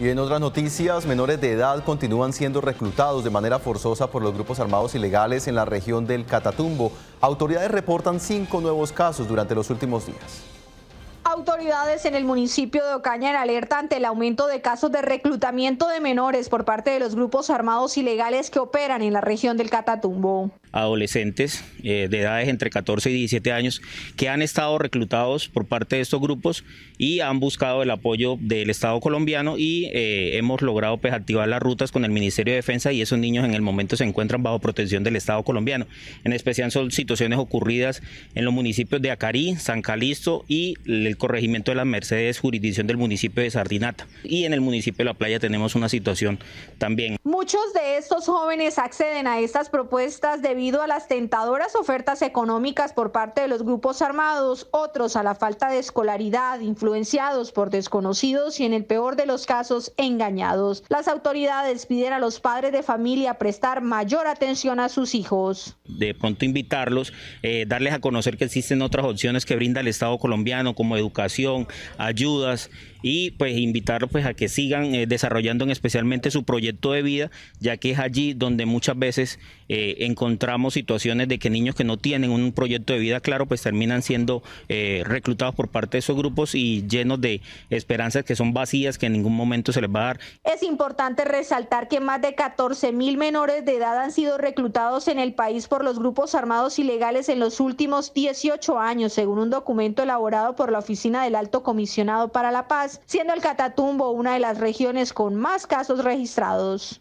Y en otras noticias, menores de edad continúan siendo reclutados de manera forzosa por los grupos armados ilegales en la región del Catatumbo. Autoridades reportan cinco nuevos casos durante los últimos días autoridades en el municipio de Ocaña en alerta ante el aumento de casos de reclutamiento de menores por parte de los grupos armados ilegales que operan en la región del Catatumbo. Adolescentes eh, de edades entre 14 y 17 años que han estado reclutados por parte de estos grupos y han buscado el apoyo del Estado colombiano y eh, hemos logrado pues, activar las rutas con el Ministerio de Defensa y esos niños en el momento se encuentran bajo protección del Estado colombiano. En especial son situaciones ocurridas en los municipios de Acarí, San Calisto y el corregimiento de las Mercedes, jurisdicción del municipio de Sardinata. Y en el municipio de La Playa tenemos una situación también. Muchos de estos jóvenes acceden a estas propuestas debido a las tentadoras ofertas económicas por parte de los grupos armados, otros a la falta de escolaridad, influenciados por desconocidos y en el peor de los casos engañados. Las autoridades piden a los padres de familia prestar mayor atención a sus hijos. De pronto invitarlos, eh, darles a conocer que existen otras opciones que brinda el Estado colombiano como educación ayudas y pues invitarlos pues a que sigan eh, desarrollando en especialmente su proyecto de vida, ya que es allí donde muchas veces eh, encontramos situaciones de que niños que no tienen un proyecto de vida claro pues terminan siendo eh, reclutados por parte de esos grupos y llenos de esperanzas que son vacías que en ningún momento se les va a dar. Es importante resaltar que más de 14 mil menores de edad han sido reclutados en el país por los grupos armados ilegales en los últimos 18 años, según un documento elaborado por la Oficina de Alto Comisionado para la Paz, siendo el Catatumbo una de las regiones con más casos registrados.